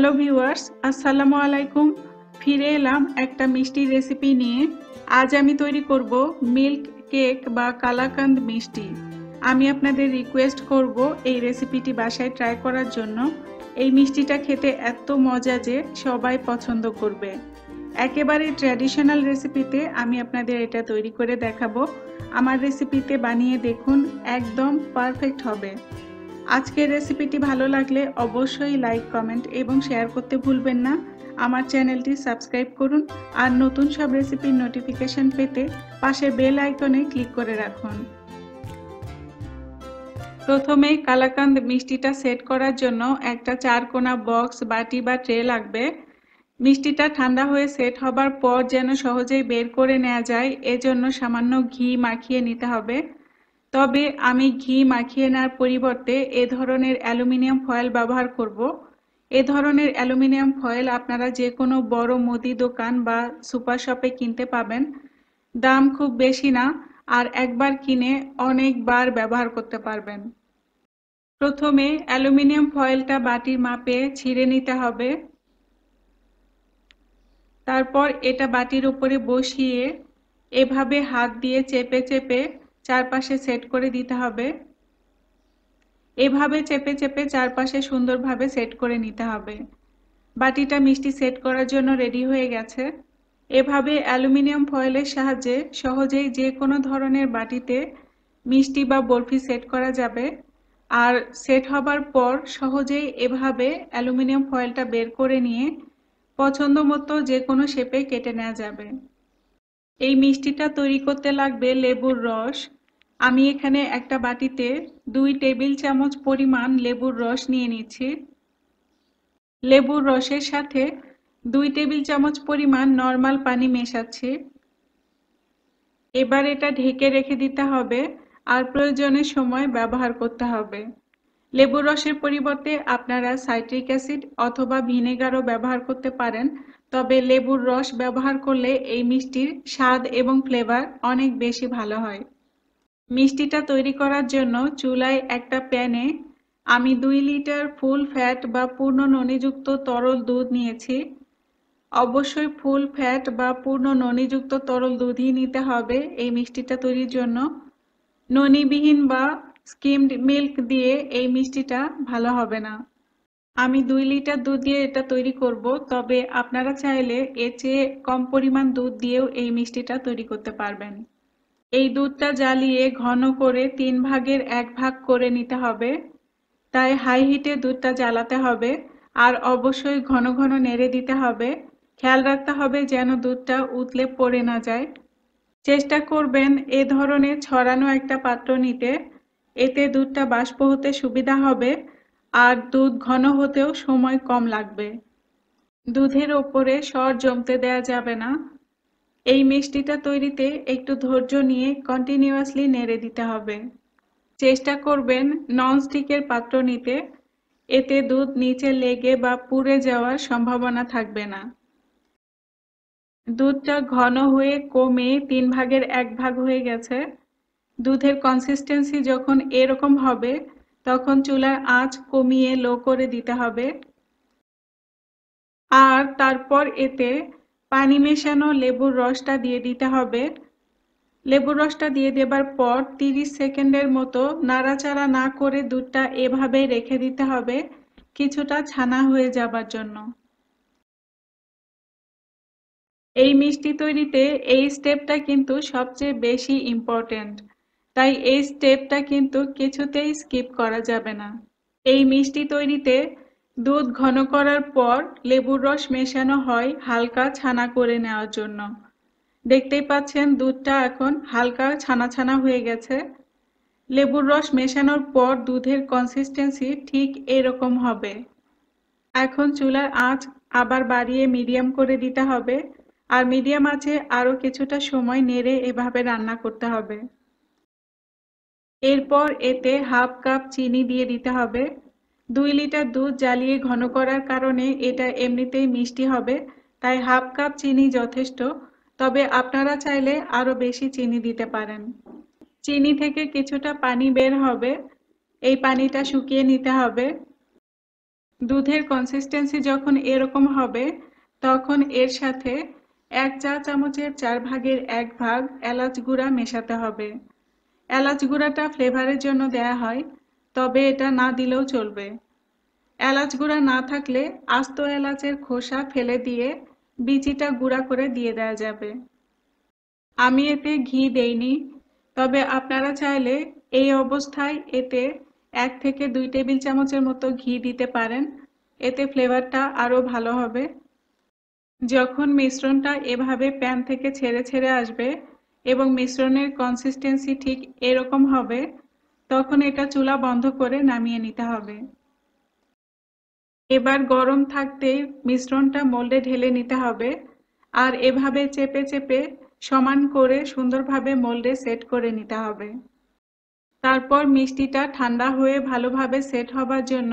hello viewers আসসালামু আলাইকুম ফিরে এলাম একটা মিষ্টি রেসিপি নিয়ে আজ আমি তৈরি করব মিল্ক কেক বা কালাকান্দ মিষ্টি আমি আপনাদের রিকোয়েস্ট করব এই রেসিপিটি বাসায় ট্রাই করার জন্য এই মিষ্টিটা খেতে এত মজা যে সবাই পছন্দ করবে একেবারে ট্র্যাডিশনাল রেসিপিতে আমি আপনাদের এটা তৈরি করে দেখাবো আমার রেসিপিতে বানিয়ে দেখুন একদম পারফেক্ট হবে আজকের রেসিপিটি ভালো লাগলে অবশ্যই লাইক কমেন্ট এবং শেয়ার করতে ভুলবেন না আমার চ্যানেলটি সাবস্ক্রাইব করুন আর নতুন সব রেসিপির নোটিফিকেশন পেতে পাশে বেল আইকনে ক্লিক করে রাখুন প্রথমে কালাকান্দ মিষ্টিটা সেট করার জন্য একটা চারকোনা বক্স বাটি বা ট্রে লাগবে মিষ্টিটা ঠান্ডা হয়ে সেট হবার পর যেন সহজেই বের করে নেওয়া যায় এজন্য সামান্য ঘি মাখিয়ে নিতে হবে তবে আমি ঘি মাখিয়ে নেওয়ার পরিবর্তে এ ধরনের অ্যালুমিনিয়াম ফয়েল ব্যবহার করব এ ধরনের অ্যালুমিনিয়াম ফয়েল আপনারা যে কোনো বড় মুদি দোকান বা সুপার শপে কিনতে পাবেন দাম খুব বেশি না আর একবার কিনে অনেকবার ব্যবহার করতে পারবেন প্রথমে অ্যালুমিনিয়াম ফয়েলটা বাটির মাপে ছিঁড়ে নিতে হবে তারপর এটা বাটির উপরে বসিয়ে এভাবে হাত দিয়ে চেপে চেপে চারপাশে সেট করে দিতে হবে এভাবে চেপে চেপে চারপাশে সুন্দরভাবে সেট করে নিতে হবে বাটিটা মিষ্টি সেট করার জন্য রেডি হয়ে গেছে এভাবে অ্যালুমিনিয়াম ফয়েলের সাহায্যে সহজেই যে কোনো ধরনের বাটিতে মিষ্টি বা বরফি সেট করা যাবে আর সেট হবার পর সহজেই এভাবে অ্যালুমিনিয়াম ফয়েলটা বের করে নিয়ে পছন্দ মতো যে কোনো শেপে কেটে নেওয়া যাবে এই মিষ্টিটা তৈরি করতে লাগবে লেবুর রস আমি এখানে একটা বাটিতে দুই টেবিল চামচ পরিমাণ লেবুর রস নিয়ে নিচ্ছি লেবুর রসের সাথে দুই টেবিল চামচ পরিমাণ নর্মাল পানি মেশাচ্ছি এবার এটা ঢেকে রেখে দিতে হবে আর প্রয়োজনের সময় ব্যবহার করতে হবে লেবুর রসের পরিবর্তে আপনারা সাইট্রিক অ্যাসিড অথবা ভিনেগারও ব্যবহার করতে পারেন তবে লেবুর রস ব্যবহার করলে এই মিষ্টির স্বাদ এবং ফ্লেভার অনেক বেশি ভালো হয় মিষ্টিটা তৈরি করার জন্য চুলায় একটা প্যানে আমি দুই লিটার ফুল ফ্যাট বা পূর্ণ ননিযুক্ত তরল দুধ নিয়েছি অবশ্যই ফুল ফ্যাট বা পূর্ণ ননিযুক্ত তরল দুধই নিতে হবে এই মিষ্টিটা তৈরির জন্য ননিবিহীন বা স্কিমড মিল্ক দিয়ে এই মিষ্টিটা ভালো হবে না আমি দুই লিটার দুধ দিয়ে এটা তৈরি করব তবে আপনারা চাইলে এর চেয়ে কম পরিমাণ দুধ দিয়েও এই মিষ্টিটা তৈরি করতে পারবেন এই দুধটা জ্বালিয়ে ঘন করে তিন ভাগের এক ভাগ করে নিতে হবে তাই হাই হিটে দুধটা জ্বালাতে হবে আর অবশ্যই ঘন ঘন নেড়ে দিতে হবে খেয়াল রাখতে হবে যেন দুধটা উতলে পড়ে না যায় চেষ্টা করবেন এ ধরনের ছড়ানো একটা পাত্র নিতে এতে দুধটা বাষ্প হতে সুবিধা হবে আর দুধ ঘন হতেও সময় কম লাগবে দুধের ওপরে সর জমতে দেয়া যাবে না এই মিষ্টিটা তৈরিতে একটু ধৈর্য নিয়ে কন্টিনিউয়াসলি নেড়ে দিতে হবে চেষ্টা করবেন ননস্টিকের পাত্র নিতে এতে দুধ নিচে লেগে বা পুড়ে যাওয়ার সম্ভাবনা থাকবে না দুধটা ঘন হয়ে কমে তিন ভাগের এক ভাগ হয়ে গেছে দুধের কনসিস্টেন্সি যখন এরকম হবে তখন চুলার আঁচ কমিয়ে লো করে দিতে হবে আর তারপর এতে পানি মেশানো লেবুর রসটা দিয়ে দিতে হবে লেবুর রসটা দিয়ে দেবার পর 30 সেকেন্ডের মতো নাড়াচাড়া না করে দুধটা এভাবেই রেখে দিতে হবে কিছুটা ছানা হয়ে যাবার জন্য এই মিষ্টি তৈরিতে এই স্টেপটা কিন্তু সবচেয়ে বেশি ইম্পর্টেন্ট তাই এই স্টেপটা কিন্তু কিছুতেই স্কিপ করা যাবে না এই মিষ্টি তৈরিতে দুধ ঘন করার পর লেবুর রস মেশানো হয় হালকা ছানা করে নেওয়ার জন্য দেখতেই পাচ্ছেন দুধটা এখন হালকা ছানা ছানা হয়ে গেছে লেবুর রস মেশানোর পর দুধের কনসিস্টেন্সি ঠিক এরকম হবে এখন চুলার আঁচ আবার বাড়িয়ে মিডিয়াম করে দিতে হবে আর মিডিয়াম আঁচে আরও কিছুটা সময় নেড়ে এভাবে রান্না করতে হবে এরপর এতে হাফ কাপ চিনি দিয়ে দিতে হবে দুই লিটার দুধ জ্বালিয়ে ঘন করার কারণে এটা এমনিতেই মিষ্টি হবে তাই হাফ কাপ চিনি যথেষ্ট তবে আপনারা চাইলে আরও বেশি চিনি দিতে পারেন চিনি থেকে কিছুটা পানি বের হবে এই পানিটা শুকিয়ে নিতে হবে দুধের কনসিস্টেন্সি যখন এরকম হবে তখন এর সাথে এক চা চামচের চার ভাগের এক ভাগ এলাচ গুঁড়া মেশাতে হবে এলাচ গুঁড়াটা ফ্লেভারের জন্য দেয়া হয় তবে এটা না দিলেও চলবে এলাচ গুঁড়া না থাকলে আস্ত এলাচের খোসা ফেলে দিয়ে বিচিটা গুঁড়া করে দিয়ে দেওয়া যাবে আমি এতে ঘি দেইনি তবে আপনারা চাইলে এই অবস্থায় এতে এক থেকে দুই টেবিল চামচের মতো ঘি দিতে পারেন এতে ফ্লেভারটা আরও ভালো হবে যখন মিশ্রণটা এভাবে প্যান থেকে ছেড়ে ছেড়ে আসবে এবং মিশ্রণের কনসিস্টেন্সি ঠিক এরকম হবে তখন এটা চুলা বন্ধ করে নামিয়ে নিতে হবে এবার গরম থাকতেই মিশ্রণটা মোল্ডে ঢেলে নিতে হবে আর এভাবে চেপে চেপে সমান করে সুন্দরভাবে মোল্ডে সেট করে নিতে হবে তারপর মিষ্টিটা ঠান্ডা হয়ে ভালোভাবে সেট হবার জন্য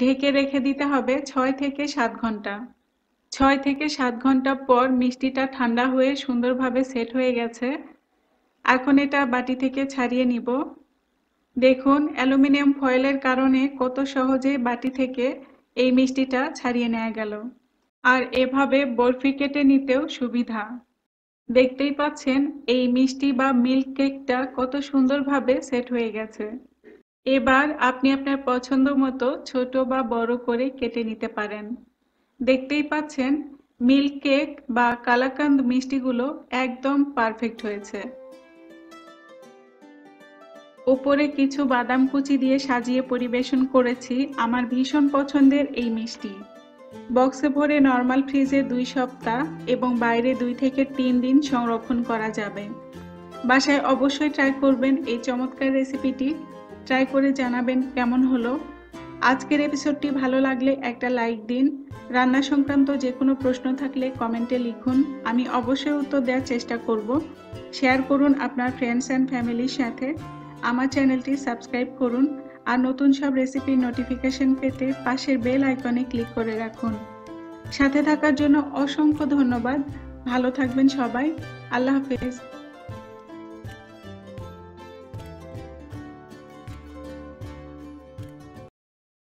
ঢেকে রেখে দিতে হবে ছয় থেকে সাত ঘন্টা ছয় থেকে সাত ঘন্টা পর মিষ্টিটা ঠান্ডা হয়ে সুন্দরভাবে সেট হয়ে গেছে এখন এটা বাটি থেকে ছাড়িয়ে নিব দেখুন অ্যালুমিনিয়াম ফয়েলের কারণে কত সহজে বাটি থেকে এই মিষ্টিটা ছাড়িয়ে নেওয়া গেল আর এভাবে বরফি কেটে নিতেও সুবিধা দেখতেই পাচ্ছেন এই মিষ্টি বা মিল্ক কেকটা কত সুন্দরভাবে সেট হয়ে গেছে এবার আপনি আপনার পছন্দ মতো ছোট বা বড় করে কেটে নিতে পারেন দেখতেই পাচ্ছেন মিল্ক কেক বা কালাকান্দ মিষ্টিগুলো একদম পারফেক্ট হয়েছে ওপরে কিছু বাদাম কুচি দিয়ে সাজিয়ে পরিবেশন করেছি আমার ভীষণ পছন্দের এই মিষ্টি বক্সে ভরে নর্মাল ফ্রিজে দুই সপ্তাহ এবং বাইরে দুই থেকে তিন দিন সংরক্ষণ করা যাবে বাসায় অবশ্যই ট্রাই করবেন এই চমৎকার রেসিপিটি ট্রাই করে জানাবেন কেমন হলো আজকের এপিসোডটি ভালো লাগলে একটা লাইক দিন রান্না সংক্রান্ত যে কোনো প্রশ্ন থাকলে কমেন্টে লিখুন আমি অবশ্যই উত্তর দেওয়ার চেষ্টা করব শেয়ার করুন আপনার ফ্রেন্ডস অ্যান্ড ফ্যামিলির সাথে আমার চ্যানেলটি সাবস্ক্রাইব করুন আর নতুন সব রেসিপির নোটিফিকেশন পেতে পাশের বেল আইকনে ক্লিক করে রাখুন সাথে থাকার জন্য অসংখ্য ধন্যবাদ ভালো থাকবেন সবাই আল্লাহ হাফেজ